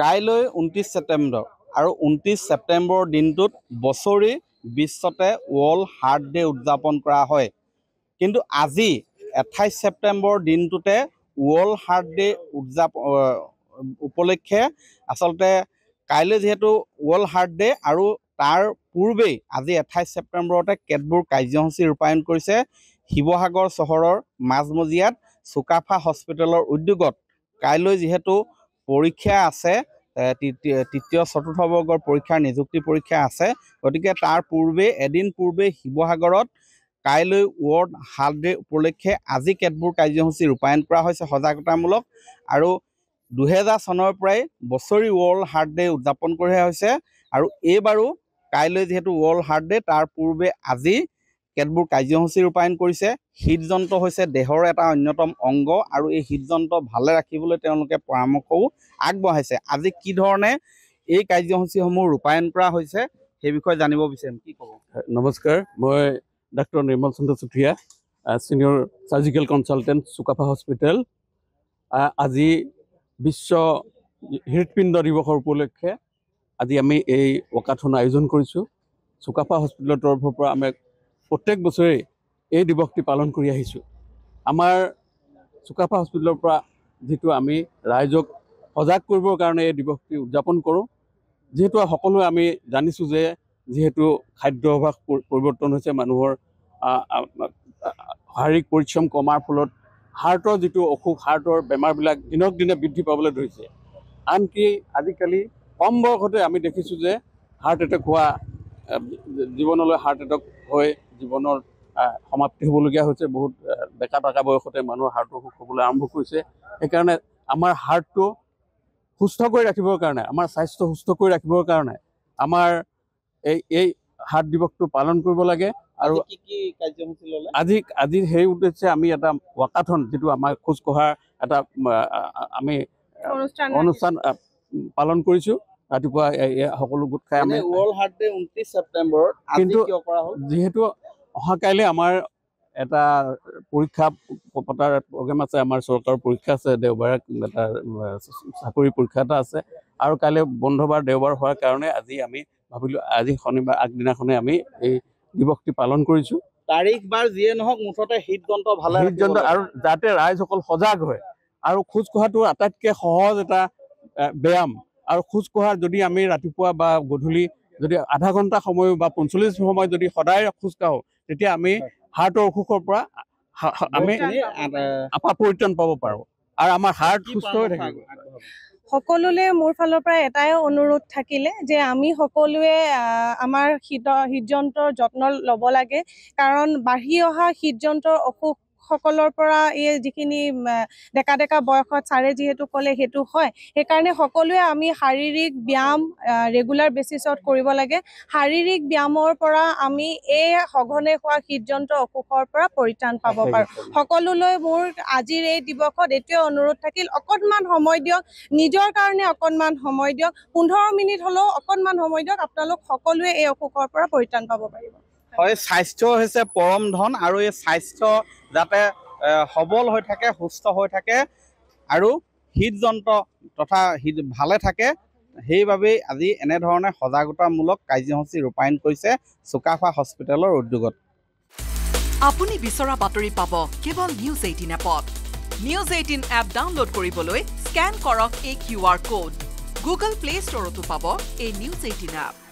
কাইলৈ ঊনত্ৰিছ ছেপ্টেম্বৰ আৰু ঊনত্ৰিছ ছেপ্টেম্বৰ দিনটোত বছৰি বিশ্বতে ৱৰ্ল্ড হাৰ্ট ডে উদযাপন কৰা হয় কিন্তু আজি আঠাইছ ছেপ্টেম্বৰ দিনটোতে ৱৰ্ল্ড হাৰ্ট ডে উদযাপ উপলক্ষে আচলতে কাইলৈ যিহেতু ৱৰ্ল্ড হাৰ্ট ডে আৰু তাৰ পূৰ্বেই আজি আঠাইছ ছেপ্টেম্বৰতে কেতবোৰ কাৰ্যসূচী ৰূপায়ণ কৰিছে শিৱসাগৰ চহৰৰ মাজমজিয়াত চুকাফা হস্পিটেলৰ উদ্যোগত কাইলৈ যিহেতু পৰীক্ষা আছে তৃতীয় চতুৰ্থ বৰ্গৰ পৰীক্ষাৰ নিযুক্তি পৰীক্ষা আছে গতিকে তাৰ পূৰ্বে এদিন পূৰ্বে শিৱসাগৰত কাইলৈ ৱৰ্ল্ড হাৰ্ট ডে উপলক্ষে আজি কেতবোৰ কাৰ্যসূচী ৰূপায়ণ কৰা হৈছে সজাগতামূলক আৰু দুহেজাৰ চনৰ পৰাই বছৰি ৱৰ্ল্ড হাৰ্ড ডে উদযাপন কৰিহে হৈছে আৰু এইবাৰো কাইলৈ যিহেতু ৱৰ্ল্ড হাৰ্ড ডে তাৰ পূৰ্বে আজি কেতবোৰ কাৰ্যসূচী ৰূপায়ণ কৰিছে হৃদযন্ত্ৰ হৈছে দেহৰ এটা অন্যতম অংগ আৰু এই হৃদযন্ত্ৰ ভালে ৰাখিবলৈ তেওঁলোকে পৰামৰ্শও আগবঢ়াইছে আজি কি ধৰণে এই কাৰ্যসূচীসমূহ ৰূপায়ণ কৰা হৈছে সেই বিষয়ে জানিব বিচাৰিম কি ক'ব নমস্কাৰ মই doctor Nirmal Chandra Chutia senior surgical consultant Sukafa hospital আজি বিশ্ব হৃদপিণ্ড দিৱসৰ উপলক্ষে আজি আমি এই ৱকাথন আয়োজন কৰিছোঁ চুকাফা হস্পিটেলৰ তৰফৰ পৰা আমাক প্ৰত্যেক বছৰেই এই দিৱসটি পালন কৰি আহিছোঁ আমাৰ চুকাফা হস্পিটেলৰ পৰা যিটো আমি ৰাইজক সজাগ কৰিবৰ কাৰণে এই দিৱসটি উদযাপন কৰোঁ যিহেতু সকলোৱে আমি জানিছোঁ যে যিহেতু খাদ্য অভ্যাস পৰিৱৰ্তন হৈছে মানুহৰ শাৰীৰিক পৰিশ্ৰম কমাৰ ফলত হাৰ্টৰ যিটো অসুখ হাৰ্টৰ বেমাৰবিলাক দিনক দিনে বৃদ্ধি পাবলৈ ধৰিছে আনকি আজিকালি কম বয়সতে আমি দেখিছোঁ যে হাৰ্ট এটেক হোৱা জীৱনলৈ হাৰ্ট এটেক হয় জীৱনৰ সমাপ্তি হ'বলগীয়া হৈছে বহুত ডেকা টকা বয়সতে মানুহৰ হাৰ্টৰ অসুখ হ'বলৈ আৰম্ভ কৰিছে সেইকাৰণে আমাৰ হাৰ্টটো সুস্থ কৰি ৰাখিবৰ কাৰণে আমাৰ স্বাস্থ্য সুস্থ কৰি ৰাখিবৰ কাৰণে আমাৰ এই এই হাৰ্ট দিৱসটো পালন কৰিব লাগে আৰু আজি আজিৰ সেই উদ্দেশ্যে আমি এটা ৱাকাথন যিটো আমাৰ খোজকঢ়াৰ এটা আমি অনুষ্ঠান পালন কৰিছোঁ ৰাতিপুৱা সকলো গোট খাই আমি ৱৰ্ল্ড হাৰ্ট ডে উনত্ৰিছ ছেপ্টেম্বৰত কিন্তু যিহেতু অহা কাইলে আমাৰ এটা পৰীক্ষা পতাৰ প্ৰগ্ৰেম আছে আমাৰ চৰকাৰৰ পৰীক্ষা আছে দেওবাৰে এটা চাকৰি পৰীক্ষা এটা আছে আৰু কাইলৈ বন্ধবাৰ দেওবাৰ হোৱাৰ কাৰণে আজি আমি ভাবিলোঁ আজি শনিবাৰ আগদিনাখনে আমি এই দিৱসটি পালন কৰিছোঁ তাৰিখ বাৰ যিয়ে নহওক মুঠতে হৃদযন্ত্ৰ ভালে হৃদযন্ত্ৰ আৰু যাতে ৰাইজসকল সজাগ হয় আৰু খোজ কঢ়াটো আটাইতকৈ সহজ এটা ব্যায়াম আৰু খোজ খোজকঢ়া যদি আমি ৰাতিপুৱা বা গধূলি যদি আধা ঘণ্টা সময় বা পঞ্চল্লিছ সময় যদি সদায় খোজকাঢ়ো তেতিয়া আমি হাৰ্টৰ অসুখৰ পৰা আমি পৰিত্ৰাণ পাব পাৰোঁ আৰু আমাৰ হাৰ্ট সুস্থ হৈ থাকিব সকলোলৈ মোৰ ফালৰ পৰা এটাই অনুৰোধ থাকিলে যে আমি সকলোৱে আমাৰ হৃদ হৃদযন্ত্ৰৰ যত্ন ল'ব লাগে কাৰণ বাঢ়ি অহা হৃদযন্ত্ৰৰ অসুখ সকলৰ পৰা এই যিখিনি ডেকা ডেকা বয়সত ছাৰে যিহেতু ক'লে সেইটো হয় সেইকাৰণে সকলোৱে আমি শাৰীৰিক ব্যায়াম ৰেগুলাৰ বেচিছত কৰিব লাগে শাৰীৰিক ব্যায়ামৰ পৰা আমি এই সঘনে হোৱা হৃদযন্ত্ৰ অসুখৰ পৰা পৰিত্ৰাণ পাব পাৰোঁ সকলোলৈ মোৰ আজিৰ এই দিৱসত এইটোৱে অনুৰোধ থাকিল অকণমান সময় দিয়ক নিজৰ কাৰণে অকণমান সময় দিয়ক পোন্ধৰ মিনিট হ'লেও অকণমান সময় দিয়ক আপোনালোক সকলোৱে এই অসুখৰ পৰা পৰিত্ৰাণ পাব পাৰিব হয় স্বাস্থ্য হৈছে পৰম ধন আৰু এই স্বাস্থ্য যাতে সবল হৈ থাকে সুস্থ হৈ থাকে আৰু হৃদযন্ত্ৰ তথা হৃদ ভালে থাকে সেইবাবেই আজি এনেধৰণে সজাগতামূলক কাৰ্যসূচী ৰূপায়ণ কৰিছে চুকাফা হস্পিটেলৰ উদ্যোগত আপুনি বিচৰা বাতৰি পাব কেৱল নিউজ এইটিন এপত নিউজ এইটিন এপ ডাউনলোড কৰিবলৈ স্কেন কৰক এই Q R code Google Play ষ্টৰতো পাব এই নিউজ এইটিন এপ